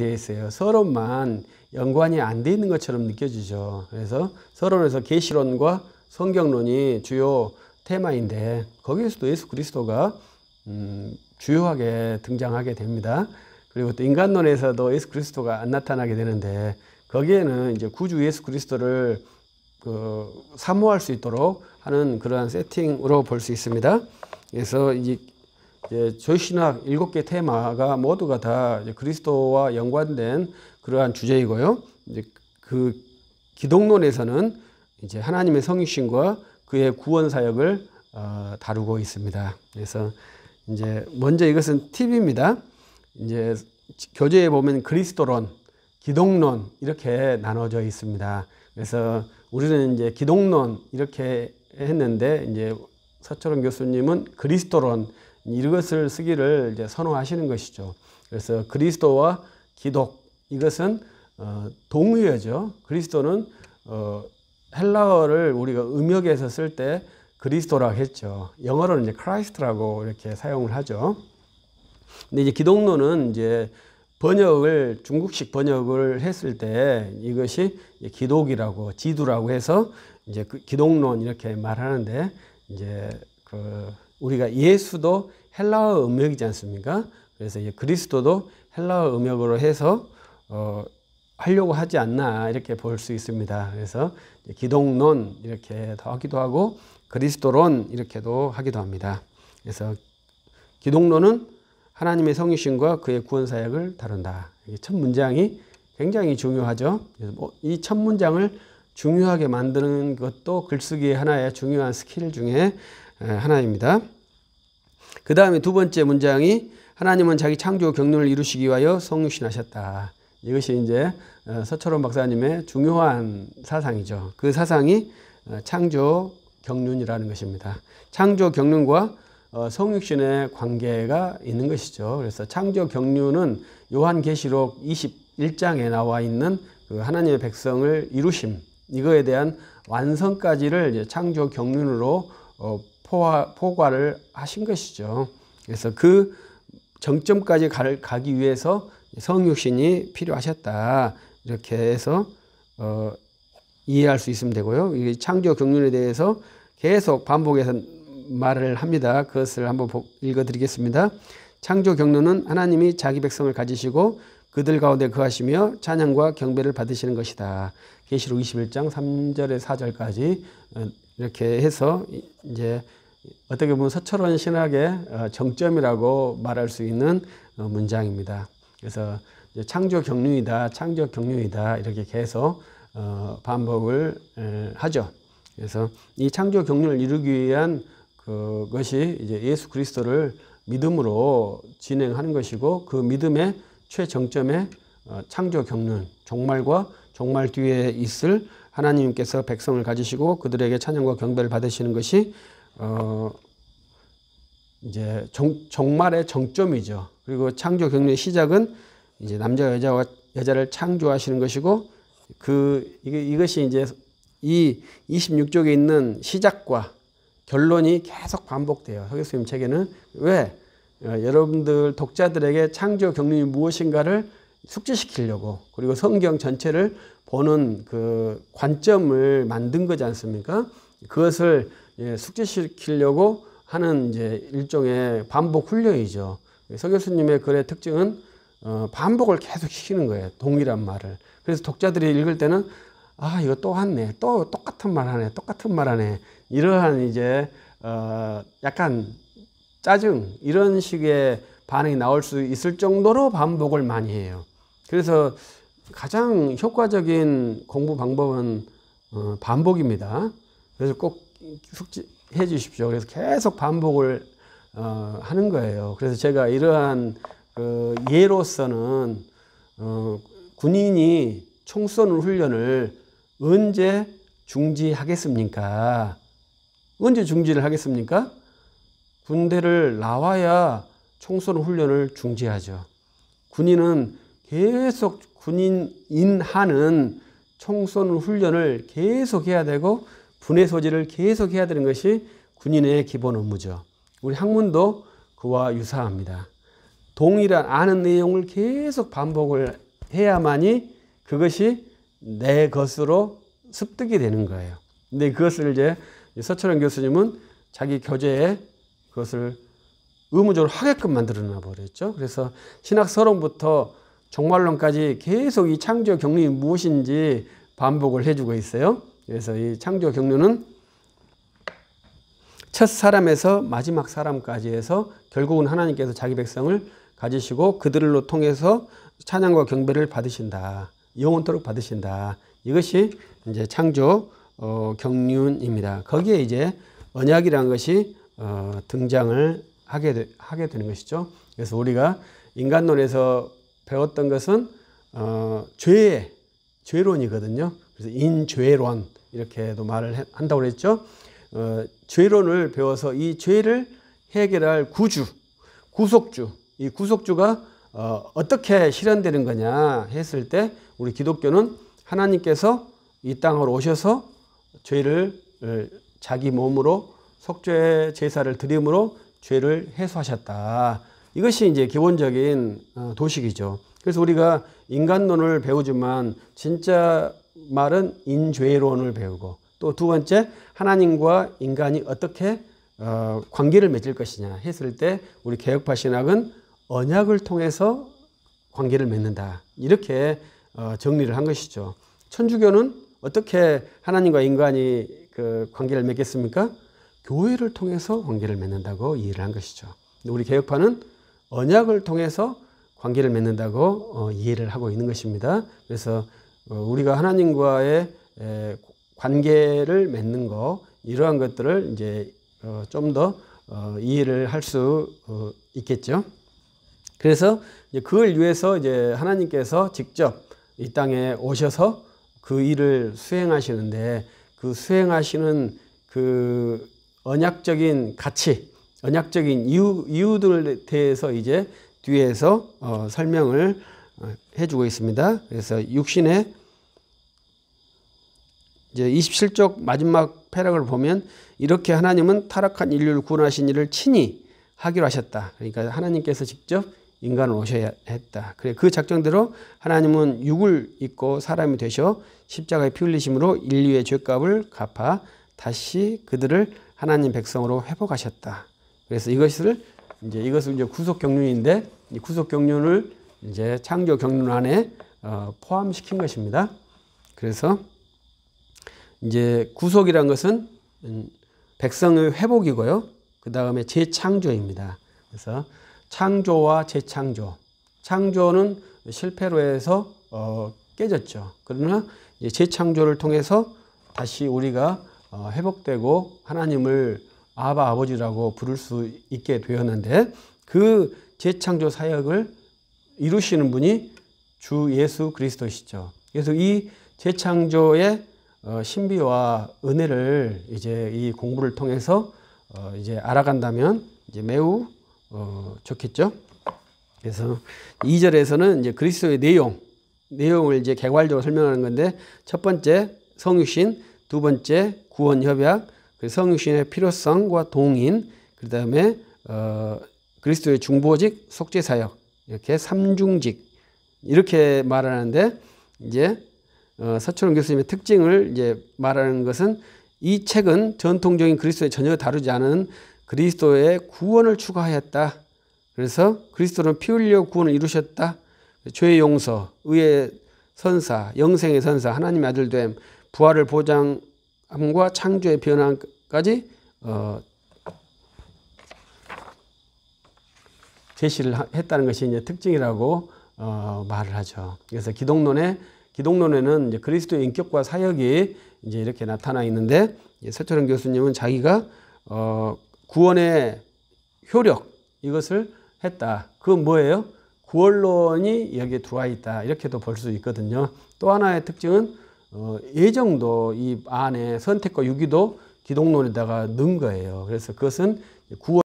대해서요. 서론만 연관이 안돼 있는 것처럼 느껴지죠. 그래서 서론에서 계시론과 성경론이 주요 테마인데 거기에서도 예수 그리스도가 음, 주요하게 등장하게 됩니다. 그리고 또 인간론에서도 예수 그리스도가 안 나타나게 되는데 거기에는 이제 구주 예수 그리스도를 그 사모할 수 있도록 하는 그러한 세팅으로 볼 수 있습니다. 그래서 이 저희 신학 일곱 개 테마가 모두가 다 그리스도와 연관된 그러한 주제이고요. 이제 그 기독론에서는 이제 하나님의 성육신과 그의 구원 사역을 어, 다루고 있습니다. 그래서 이제 먼저 이것은 팁입니다. 이제 교재에 보면 그리스도론, 기독론 이렇게 나눠져 있습니다. 그래서 우리는 이제 기독론 이렇게 했는데 이제 서철원 교수님은 그리스도론 이것을 쓰기를 이제 선호하시는 것이죠. 그래서 그리스도와 기독 이것은 어, 동의어죠. 그리스도는 어, 헬라어를 우리가 음역에서 쓸 때 그리스도라고 했죠. 영어로는 이제 크라이스트라고 이렇게 사용을 하죠. 근데 이제 기독론은 이제 번역을 중국식 번역을 했을 때 이것이 기독이라고 지두라고 해서 이제 그 기독론 이렇게 말하는데 이제 그 우리가 예수도 헬라어 음역이지 않습니까? 그래서 그리스도도 헬라어 음역으로 해서 어, 하려고 하지 않나 이렇게 볼 수 있습니다. 그래서 기독론 이렇게 하기도 하고 그리스도론 이렇게도 하기도 합니다. 그래서 기독론은 하나님의 성육신과 그의 구원 사역을 다룬다. 첫 문장이 굉장히 중요하죠. 뭐 이첫 문장을 중요하게 만드는 것도 글쓰기의 하나의 중요한 스킬 중에 하나입니다. 그 다음에 두 번째 문장이 하나님은 자기 창조 경륜을 이루시기 위하여 성육신하셨다. 이것이 이제 어, 서철원 박사님의 중요한 사상이죠. 그 사상이 어, 창조 경륜이라는 것입니다. 창조 경륜과 어, 성육신의 관계가 있는 것이죠. 그래서 창조 경륜은 요한계시록 21장에 나와 있는 그 하나님의 백성을 이루심 이거에 대한 완성까지를 창조 경륜으로 포화, 포괄을 하신 것이죠. 그래서 그 정점까지 갈, 가기 위해서 성육신이 필요하셨다. 이렇게 해서 어, 이해할 수 있으면 되고요. 이 창조 경륜에 대해서 계속 반복해서 말을 합니다. 그것을 한번 읽어드리겠습니다. 창조 경륜은 하나님이 자기 백성을 가지시고 그들 가운데 그하시며 찬양과 경배를 받으시는 것이다. 계시록 21장 3절에 4절까지 어, 이렇게 해서 이제 어떻게 보면 서철원 신학의 어, 정점이라고 말할 수 있는 어, 문장입니다. 그래서 창조 경륜이다, 창조 경륜이다 이렇게 계속 어, 반복을 하죠. 그래서 이 창조 경륜을 이루기 위한 그것이 이제 예수 그리스도를 믿음으로 진행하는 것이고 그 믿음의 최정점에 창조 경륜, 종말과 종말 뒤에 있을 하나님께서 백성을 가지시고 그들에게 찬양과 경배를 받으시는 것이 어, 이제 정, 말의 정점이죠. 그리고 창조 경륜의 시작은 이제 남자 여자와 여자를 창조하시는 것이고 그 이게, 이것이 이제 이 26쪽에 있는 시작과 결론이 계속 반복돼요. 서교수님 책에는 왜 어, 여러분들 독자들에게 창조 경륜이 무엇인가를 숙지시키려고 그리고 성경 전체를 보는 그 관점을 만든 거지 않습니까? 그것을 예, 숙제시키려고 하는 이제 일종의 반복 훈련이죠. 서 교수님의 글의 특징은 어, 반복을 계속 시키는 거예요. 동일한 말을. 그래서 독자들이 읽을 때는 아 이거 또 왔네, 또 똑같은 말 하네, 똑같은 말 하네. 이러한 이제 어, 약간 짜증 이런 식의 반응이 나올 수 있을 정도로 반복을 많이 해요. 그래서 가장 효과적인 공부 방법은 어, 반복입니다. 그래서 꼭 숙지해 주십시오. 그래서 계속 반복을 어, 하는 거예요. 그래서 제가 이러한 그 예로서는 어, 군인이 총쏘 훈련을 언제 중지하겠습니까? 언제 중지를 하겠습니까? 군대를 나와야 총쏘 훈련을 중지하죠. 군인은 계속 군인인 하는 총쏘 훈련을 계속 해야 되고 분해 소지를 계속 해야 되는 것이 군인의 기본 업무죠. 우리 학문도 그와 유사합니다. 동일한 아는 내용을 계속 반복을 해야만이 그것이 내 것으로 습득이 되는 거예요. 근데 그것을 이제 서철현 교수님은 자기 교재에 그것을 의무적으로 하게끔 만들어놔 버렸죠. 그래서 신학 서론부터 종말론까지 계속 이 창조 격리 무엇인지 반복을 해주고 있어요. 그래서 이 창조 경륜은 첫 사람에서 마지막 사람까지 해서 결국은 하나님께서 자기 백성을 가지시고 그들로 통해서 찬양과 경배를 받으신다. 영원토록 받으신다. 이것이 이제 창조 어, 경륜입니다. 거기에 이제 언약이라는 것이 어, 등장을 하게, 되, 하게 되는 것이죠. 그래서 우리가 인간론에서 배웠던 것은 어, 죄, 죄론이거든요. 그래서 인죄론 이렇게도 말을 한다고 그랬죠. 어, 죄론을 배워서 이 죄를 해결할 구주, 구속주, 이 구속주가 어, 어떻게 실현되는 거냐 했을 때 우리 기독교는 하나님께서 이 땅으로 오셔서 죄를 어, 자기 몸으로 속죄 제사를 드림으로 죄를 해소하셨다. 이것이 이제 기본적인 어, 도식이죠. 그래서 우리가 인간론을 배우지만 진짜 말은 인죄론을 배우고 또 두 번째 하나님과 인간이 어떻게 어, 관계를 맺을 것이냐 했을 때 우리 개혁파 신학은 언약을 통해서 관계를 맺는다 이렇게 어, 정리를 한 것이죠. 천주교는 어떻게 하나님과 인간이 그 관계를 맺겠습니까? 교회를 통해서 관계를 맺는다고 이해를 한 것이죠. 우리 개혁파는 언약을 통해서 관계를 맺는다고 어, 이해를 하고 있는 것입니다. 그래서 어, 우리가 하나님과의 관계를 맺는 것 이러한 것들을 이제 어, 좀더 어, 이해를 할 수 있겠죠. 그래서 그걸 위해서 이제 하나님께서 직접 이 땅에 오셔서 그 일을 수행하시는데 그 수행하시는 그 언약적인 가치, 언약적인 이유, 이유들에 대해서 이제 뒤에서 어, 설명을 해주고 있습니다. 그래서 육신의 이제 27쪽 마지막 패락을 보면 이렇게 하나님은 타락한 인류를 구원하신 일을 친히 하기로 하셨다. 그러니까 하나님께서 직접 인간을 오셔야 했다. 그래 그 작정대로 하나님은 육을 입고 사람이 되셔 십자가에 피 흘리심으로 인류의 죄값을 갚아 다시 그들을 하나님 백성으로 회복하셨다. 그래서 이것을 이제 이것을 이제 구속 경륜인데 이 구속 경륜을 이제 창조 경륜 안에 어, 포함시킨 것입니다. 그래서 이제 구속이란 것은 백성의 회복이고요. 그 다음에 재창조입니다. 그래서 창조와 재창조. 창조는 실패로 해서 어, 깨졌죠. 그러나 재창조를 통해서 다시 우리가 어, 회복되고 하나님을 아바 아버지라고 부를 수 있게 되었는데 그 재창조 사역을 이루시는 분이 주 예수 그리스도시죠. 그래서 이 재창조의 어, 신비와 은혜를 이제 이 공부를 통해서 어, 이제 알아간다면 이제 매우 어, 좋겠죠. 그래서 2절에서는 이제 그리스도의 내용, 내용을 이제 개괄적으로 설명하는 건데 첫 번째 성육신, 두 번째 구원 협약, 그 성육신의 필요성과 동인, 그 다음에 어, 그리스도의 중보직, 속죄 사역 이렇게 삼중직 이렇게 말하는데 이제 어, 서초롱 교수님의 특징을 이제 말하는 것은 이 책은 전통적인 그리스도에 전혀 다루지 않은 그리스도의 구원을 추가하였다 그래서 그리스도는 피 흘려 구원을 이루셨다. 죄의 용서, 의의 선사, 영생의 선사, 하나님의 아들됨, 부활을 보장함과 창조의 변화까지 어, 제시를 했다는 것이 이제 특징이라고 어, 말을 하죠. 그래서 기독론의 기독론에는 이제 그리스도의 인격과 사역이 이제 이렇게 나타나 있는데 서철은 예, 교수님은 자기가 어, 구원의 효력 이것을 했다. 그 뭐예요? 구원론이 여기에 들어와 있다. 이렇게도 볼 수 있거든요. 또 하나의 특징은 어, 예정도 이 안에 선택과 유기도 기독론에다가 넣은 거예요. 그래서 그것은 구원